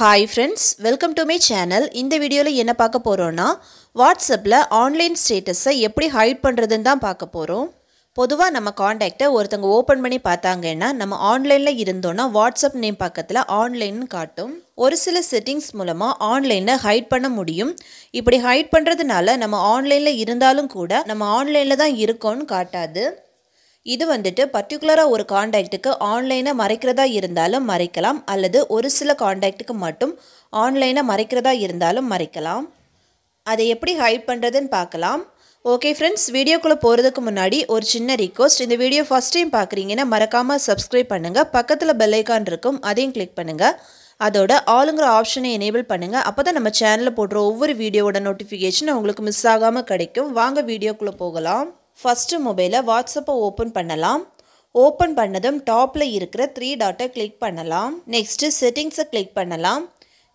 hi friends welcome to my channel இந்த வீடியோவில் என்ன பார்க்க போகிறோன்னா வாட்ஸ்அப்பில் ஆன்லைன் ஸ்டேட்டஸை எப்படி ஹைட் பண்ணுறதுன்னு தான் பார்க்க போகிறோம் பொதுவாக நம்ம காண்டாக்டை ஒருத்தவங்க ஓப்பன் பண்ணி பார்த்தாங்கன்னா நம்ம ஆன்லைனில் இருந்தோன்னா வாட்ஸ்அப் நேம் பக்கத்தில் ஆன்லைன்னு காட்டும் ஒரு சில செட்டிங்ஸ் மூலமாக ஆன்லைனில் ஹைட் பண்ண முடியும் இப்படி ஹைட் பண்ணுறதுனால நம்ம ஆன்லைனில் இருந்தாலும் கூட நம்ம ஆன்லைனில் தான் இருக்கோன்னு காட்டாது இது வந்துட்டு பர்டிகுலராக ஒரு காண்டாக்டுக்கு ஆன்லைனை மறைக்கிறதா இருந்தாலும் மறைக்கலாம் அல்லது ஒரு சில காண்டாக்ட்டுக்கு மட்டும் ஆன்லைனை மறைக்கிறதா இருந்தாலும் மறைக்கலாம் அதை எப்படி ஹைட் பண்ணுறதுன்னு பார்க்கலாம் ஓகே ஃப்ரெண்ட்ஸ் வீடியோக்குள்ளே போகிறதுக்கு முன்னாடி ஒரு சின்ன ரிக்வஸ்ட் இந்த வீடியோ ஃபஸ்ட் டைம் பார்க்குறீங்கன்னா மறக்காமல் சப்ஸ்கிரைப் பண்ணுங்கள் பக்கத்தில் பெல்லைக்கான் இருக்கும் அதையும் கிளிக் பண்ணுங்கள் அதோட ஆளுங்கிற ஆப்ஷனை எனேபிள் பண்ணுங்கள் அப்போ தான் நம்ம சேனலில் போடுற ஒவ்வொரு வீடியோவோட நோட்டிஃபிகேஷன் உங்களுக்கு மிஸ் ஆகாமல் கிடைக்கும் வாங்க வீடியோக்குள்ளே போகலாம் ஃபஸ்ட்டு மொபைலை வாட்ஸ்அப்பை ஓப்பன் பண்ணலாம் ஓப்பன் பண்ணதும் டாப்பில் இருக்கிற த்ரீ டாட்டை கிளிக் பண்ணலாம் நெக்ஸ்ட்டு செட்டிங்ஸை கிளிக் பண்ணலாம்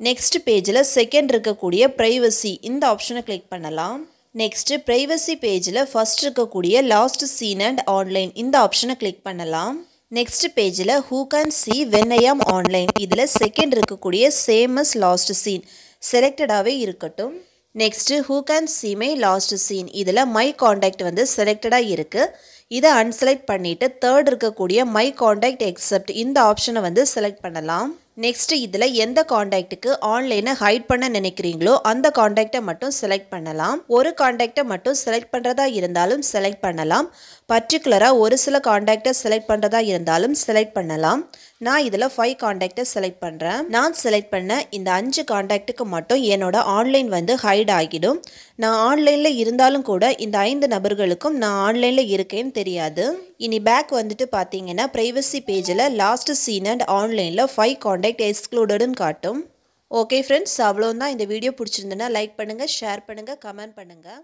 நெக்ஸ்ட் பேஜில் செகண்ட் இருக்கக்கூடிய ப்ரைவசி இந்த ஆப்ஷனை கிளிக் பண்ணலாம் நெக்ஸ்ட்டு ப்ரைவசி பேஜில் ஃபஸ்ட் இருக்கக்கூடிய லாஸ்ட் சீன் அண்ட் ஆன்லைன் இந்த ஆப்ஷனை கிளிக் பண்ணலாம் நெக்ஸ்ட் பேஜில் who can see when I am online இதில் செகண்ட் இருக்கக்கூடிய சேமஸ் லாஸ்ட் சீன் செலக்டடாகவே இருக்கட்டும் next who can see my last seen இதில் மை காண்டாக்ட் வந்து செலக்டடாக இருக்குது இதை அன்செலக்ட் பண்ணிவிட்டு தேர்ட் இருக்கக்கூடிய மை காண்டாக்ட் எக்ஸப்ட் இந்த ஆப்ஷனை வந்து செலக்ட் பண்ணலாம் நெக்ஸ்ட்டு இதில் எந்த காண்டாக்டுக்கு ஆன்லைனை ஹைட் பண்ண நினைக்கிறீங்களோ அந்த காண்டாக்டை மட்டும் செலக்ட் பண்ணலாம் ஒரு காண்டாக்டை மட்டும் செலக்ட் பண்ணுறதா இருந்தாலும் செலக்ட் பண்ணலாம் பர்டிகுலராக ஒரு சில காண்டாக்டை செலக்ட் பண்ணுறதா இருந்தாலும் செலக்ட் பண்ணலாம் நான் இதில் ஃபைவ் காண்டாக்டை செலக்ட் பண்ணுறேன் நான் செலக்ட் பண்ண இந்த அஞ்சு காண்டாக்டுக்கு மட்டும் என்னோட ஆன்லைன் வந்து ஹைட் ஆகிடும் நான் ஆன்லைனில் இருந்தாலும் கூட இந்த ஐந்து நபர்களுக்கும் நான் ஆன்லைனில் இருக்கேன்னு தெரியாது இனி பேக் வந்துட்டு பார்த்தீங்கன்னா ப்ரைவசி பேஜில் லாஸ்ட் சீன் அண்ட் ஆன்லைனில் ஃபைவ் காண்டாக்ட் எக்ஸ்க்ளூடடுன்னு காட்டும் ஓகே ஃப்ரெண்ட்ஸ் அவ்வளோ தான் இந்த வீடியோ பிடிச்சிருந்தேன்னா லைக் பண்ணுங்கள் ஷேர் பண்ணுங்கள் கமெண்ட் பண்ணுங்கள்